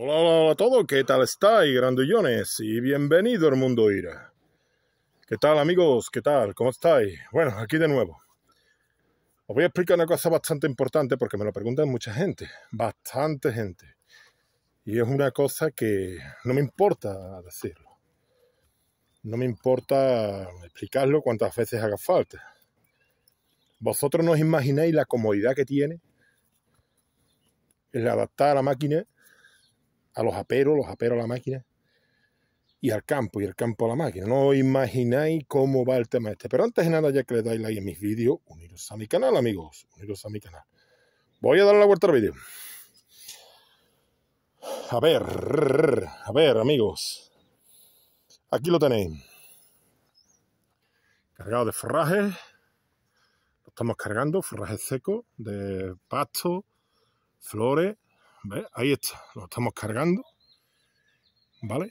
Hola, a todos, ¿qué tal estáis, grandullones? Y bienvenido al mundo IRA. ¿Qué tal, amigos? ¿Qué tal? ¿Cómo estáis? Bueno, aquí de nuevo. Os voy a explicar una cosa bastante importante porque me lo preguntan mucha gente, bastante gente. Y es una cosa que no me importa decirlo. No me importa explicarlo cuantas veces haga falta. Vosotros no os imagináis la comodidad que tiene el adaptar a la máquina a los aperos, los aperos a la máquina, y al campo, y el campo a la máquina. No imagináis cómo va el tema este. Pero antes de nada, ya que le dais like a mis vídeos, uniros a mi canal, amigos, uniros a mi canal. Voy a darle la vuelta al vídeo. A ver, a ver, amigos. Aquí lo tenéis. Cargado de forraje. Lo estamos cargando, forraje seco, de pasto, flores Ahí está, lo estamos cargando, ¿vale?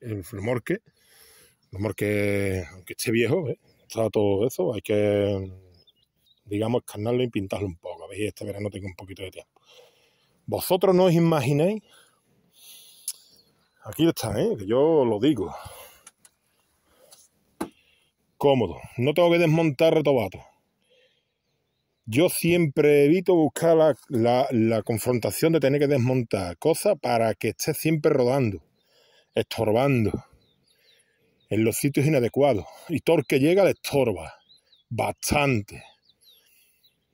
El remorque, el remorque, aunque esté viejo, está todo eso, hay que, digamos, carnarlo y pintarlo un poco, ¿veis? Este verano tengo un poquito de tiempo. Vosotros no os imaginéis aquí está, ¿eh? que yo lo digo, cómodo, no tengo que desmontar retobato yo siempre evito buscar la, confrontación de tener que desmontar cosas para que esté siempre rodando, estorbando, en los sitios inadecuados. Y Torque que llega le estorba bastante.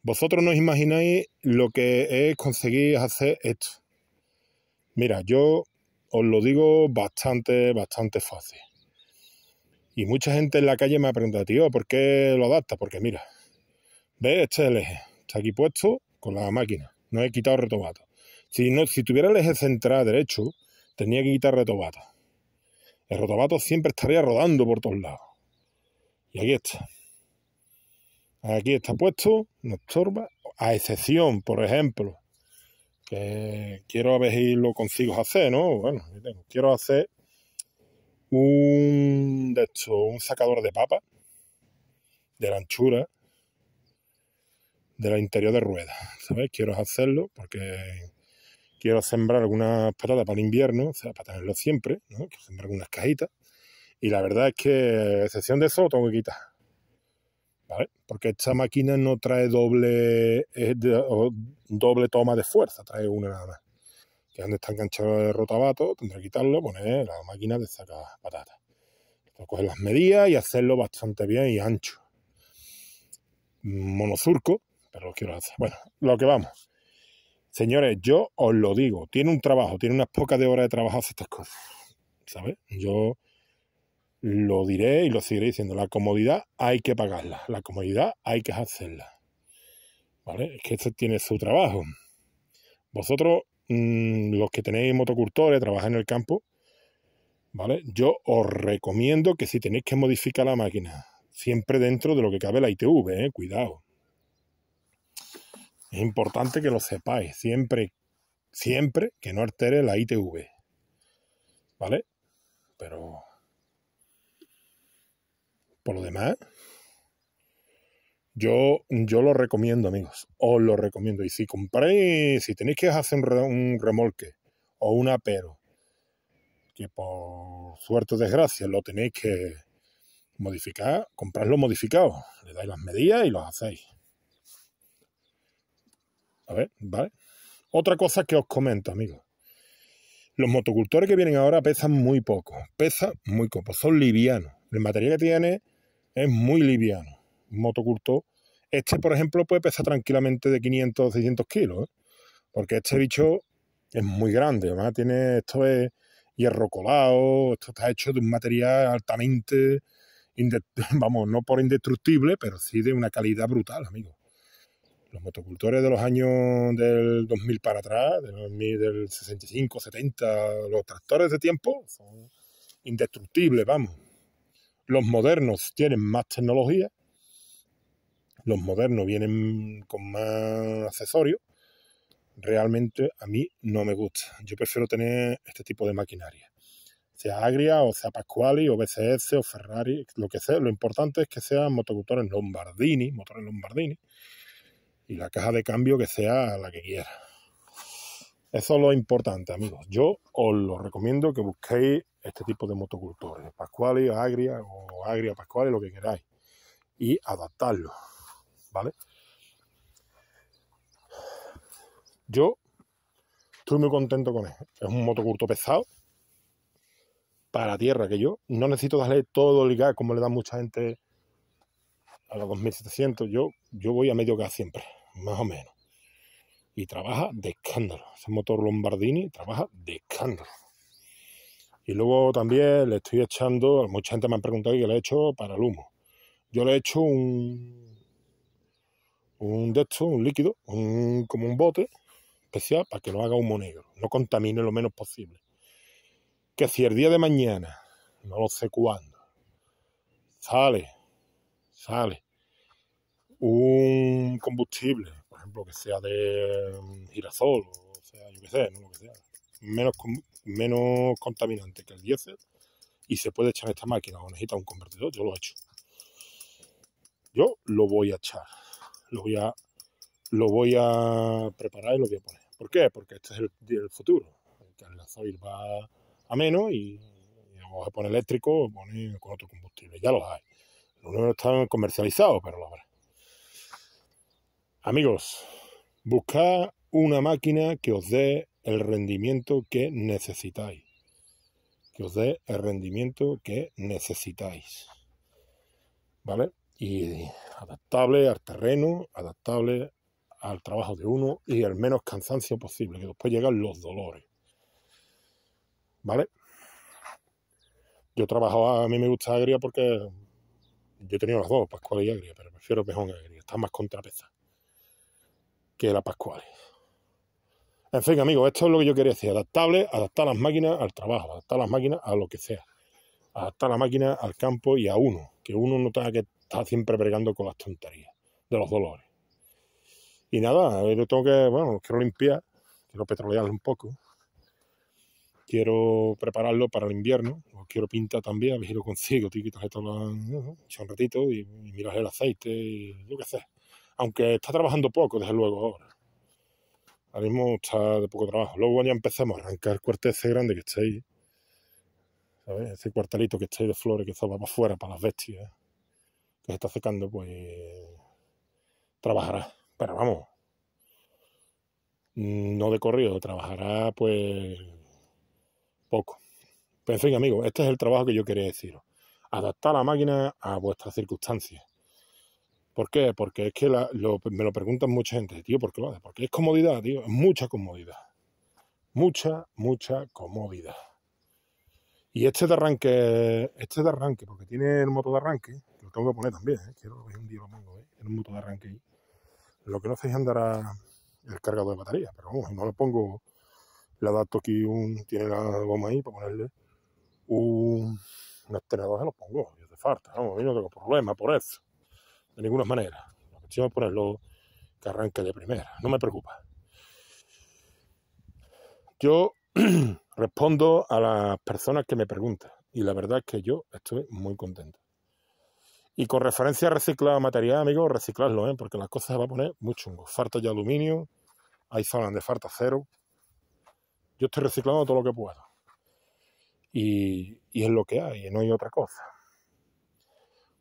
Vosotros no os imagináis lo que es conseguir hacer esto. Mira, yo os lo digo bastante, bastante fácil. Y mucha gente en la calle me ha preguntado, tío, ¿por qué lo adapta? Porque mira, ¿Ves? Este es el eje. Está aquí puesto con la máquina. No he quitado retobato Si, no, si tuviera el eje central derecho, tenía que quitar retobato. El retobato siempre estaría rodando por todos lados. Y aquí está. Aquí está puesto, no estorba, a excepción, por ejemplo, que quiero a ver si lo consigo hacer, ¿no? Bueno, quiero hacer un, de hecho, un sacador de papa de la anchura de la interior de rueda ¿sabes? Quiero hacerlo porque quiero sembrar algunas patatas para el invierno, o sea, para tenerlo siempre, Quiero sembrar algunas cajitas. Y la verdad es que, excepción de eso, lo tengo que quitar. ¿Vale? Porque esta máquina no trae doble, doble toma de fuerza, trae una nada más. Que donde está enganchado el rotabato, tendré que quitarlo, poner la máquina de sacar patatas. coger las medidas y hacerlo bastante bien y ancho. Monosurco, lo quiero hacer. Bueno, lo que vamos. Señores, yo os lo digo, tiene un trabajo, tiene unas pocas de horas de trabajo hacer estas cosas. ¿Sabes? Yo lo diré y lo seguiré diciendo. La comodidad hay que pagarla, la comodidad hay que hacerla. ¿Vale? Es que este tiene su trabajo. Vosotros, mm, los que tenéis motocultores, trabajáis en el campo, ¿vale? Yo os recomiendo que si tenéis que modificar la máquina, siempre dentro de lo que cabe la ITV, ¿eh? cuidado. Es importante que lo sepáis. Siempre, siempre que no altere la ITV. ¿Vale? Pero... Por lo demás, yo, yo lo recomiendo, amigos. Os lo recomiendo. Y si compráis, si tenéis que hacer un remolque o un apero, que por suerte o desgracia lo tenéis que modificar, compradlo modificado. Le dais las medidas y lo hacéis. A ver, ¿vale? Otra cosa que os comento, amigos. Los motocultores que vienen ahora pesan muy poco. Pesan muy poco. Son livianos. El material que tiene es muy liviano. Un motocultor. Este, por ejemplo, puede pesar tranquilamente de 500 600 kilos. ¿eh? Porque este bicho es muy grande. tiene. Esto es hierro colado. Esto está hecho de un material altamente. Vamos, no por indestructible, pero sí de una calidad brutal, amigos los motocultores de los años del 2000 para atrás, del, 65, 70, los tractores de tiempo son indestructibles, vamos. Los modernos tienen más tecnología, los modernos vienen con más accesorios. Realmente a mí no me gusta. Yo prefiero tener este tipo de maquinaria. Sea Agria o sea Pasquali o BCS o Ferrari, lo que sea. Lo importante es que sean motocultores Lombardini, motores Lombardini, y la caja de cambio que sea la que quiera. Eso es lo importante, amigos. Yo os lo recomiendo que busquéis este tipo de motocultores, Pascuales, Agria o Agria pascuali lo que queráis, y adaptarlo, ¿vale? Yo estoy muy contento con él. Es un motoculto pesado para tierra, que yo no necesito darle todo el gas como le da mucha gente a los 2700. Yo, yo voy a medio gas siempre más o menos. Y trabaja de escándalo. Ese motor Lombardini trabaja de escándalo. Y luego también le estoy echando, mucha gente me ha preguntado que le he hecho para el humo. Yo le he hecho un, un de estos, un líquido, un, como un bote especial para que lo haga humo negro, no contamine lo menos posible. Que si el día de mañana, no lo sé cuándo, sale, sale un combustible, por ejemplo, que sea de mm, girasol, o sea, yo lo que sea, menos, menos contaminante que el diésel, y se puede echar esta máquina o necesita un convertidor, yo lo he hecho. Yo lo voy a echar, lo voy a, lo voy a preparar y lo voy a poner. ¿Por qué? Porque este es el, el futuro. El gasoil va a menos y, luego vamos a poner eléctrico o con otro combustible. Ya lo hay. Lo no está comercializado, pero la verdad. Amigos, buscad una máquina que os dé el rendimiento que necesitáis. Que os dé el rendimiento que necesitáis. ¿Vale? Y adaptable al terreno, adaptable al trabajo de uno y el menos cansancio posible, que después llegan los dolores. ¿Vale? Yo trabajo a mí me gusta agria porque yo tenía tenido las dos, Pascual y agria, pero prefiero mejor agria, está más contrapeza que la Pascual. En fin, amigos, esto es lo que yo quería decir. Adaptable, adaptar las máquinas al trabajo, adaptar las máquinas a lo que sea. Adaptar las máquinas al campo y a uno. Que uno no tenga que estar siempre bregando con las tonterías de los dolores. Y nada, yo tengo que, bueno, quiero limpiar, quiero petrolearlo un poco. Quiero prepararlo para el invierno. quiero pintar también, a ver si lo consigo. Tío, todo esto, un ratito y, y miras el aceite y lo que sea aunque está trabajando poco, desde luego, ahora. mismo está de poco trabajo. Luego ya empezamos a arrancar el cuartel ese grande que está ahí. Ese cuartelito que está ahí de flores que va para afuera, para las bestias. Que se está secando, pues. Trabajará. Pero vamos. Mm, no de corrido, trabajará, pues. Poco. Pero en fin, amigos, este es el trabajo que yo quería deciros. Adaptar la máquina a vuestras circunstancias. ¿Por qué? Porque es que me lo preguntan mucha gente, tío, ¿por qué lo hace? Porque es comodidad, tío, es mucha comodidad. Mucha, mucha comodidad. Y este de arranque, este de arranque, porque tiene el moto de arranque, lo tengo que poner también, ¿eh? quiero un día lo pongo, ¿eh? el moto de arranque ahí. Lo que no sé es a el cargador de batería, pero vamos, no lo pongo, le adapto aquí un, tiene la goma ahí para ponerle un, un alternador, se lo pongo, Dios falta, vamos, yo no tengo problema por eso de ninguna manera. Si cuestión es ponerlo que arranque de primera, no me preocupa. Yo respondo a las personas que me preguntan y la verdad es que yo estoy muy contento. Y con referencia a reciclar material, amigos, reciclarlo, ¿eh? porque las cosas se van a poner muy chungo. Falta ya aluminio, hay zonas de falta cero. Yo estoy reciclando todo lo que puedo. Y, y es lo que hay, no hay otra cosa.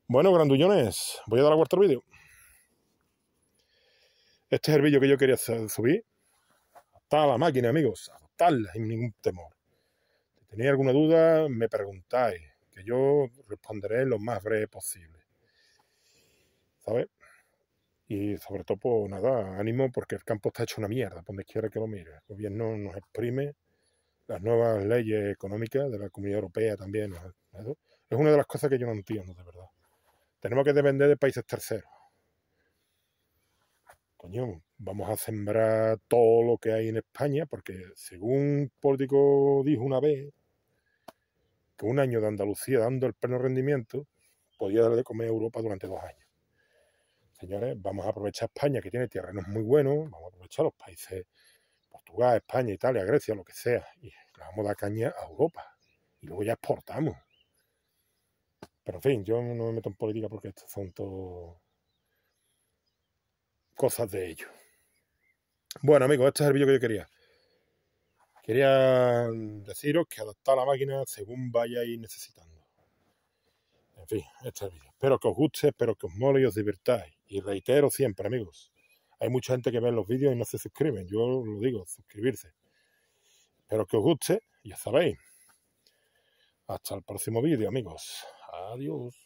Bueno, grandullones, voy a dar a cuarto vídeo. Este es el vídeo que yo quería subir. Está la máquina, amigos. tal sin ningún temor. Si tenéis alguna duda, me preguntáis, que yo responderé lo más breve posible. ¿Sabes? Y sobre todo, pues nada, ánimo porque el campo está hecho una mierda, donde quiera que lo mire. El gobierno nos exprime, las nuevas leyes económicas de la Comunidad Europea también. Es una de las cosas que yo no entiendo, de verdad tenemos que depender de países terceros. Coño, vamos a sembrar todo lo que hay en España, porque según un político dijo una vez, que un año de Andalucía dando el pleno rendimiento podía dar de comer a Europa durante dos años. Señores, vamos a aprovechar España, que tiene terrenos muy buenos, vamos a aprovechar los países Portugal, España, Italia, Grecia, lo que sea, y le vamos a dar caña a Europa. Y luego ya exportamos. Pero en fin, yo no me meto en política porque esto son todo cosas de ello. Bueno, amigos, este es el vídeo que yo quería. Quería deciros que adaptar la máquina según vayáis necesitando. En fin, este es el vídeo. Espero que os guste, espero que os mole y os divirtáis. Y reitero siempre, amigos. Hay mucha gente que ve los vídeos y no se suscriben. Yo lo digo, suscribirse. Espero que os guste, ya sabéis. Hasta el próximo vídeo, amigos. Adiós.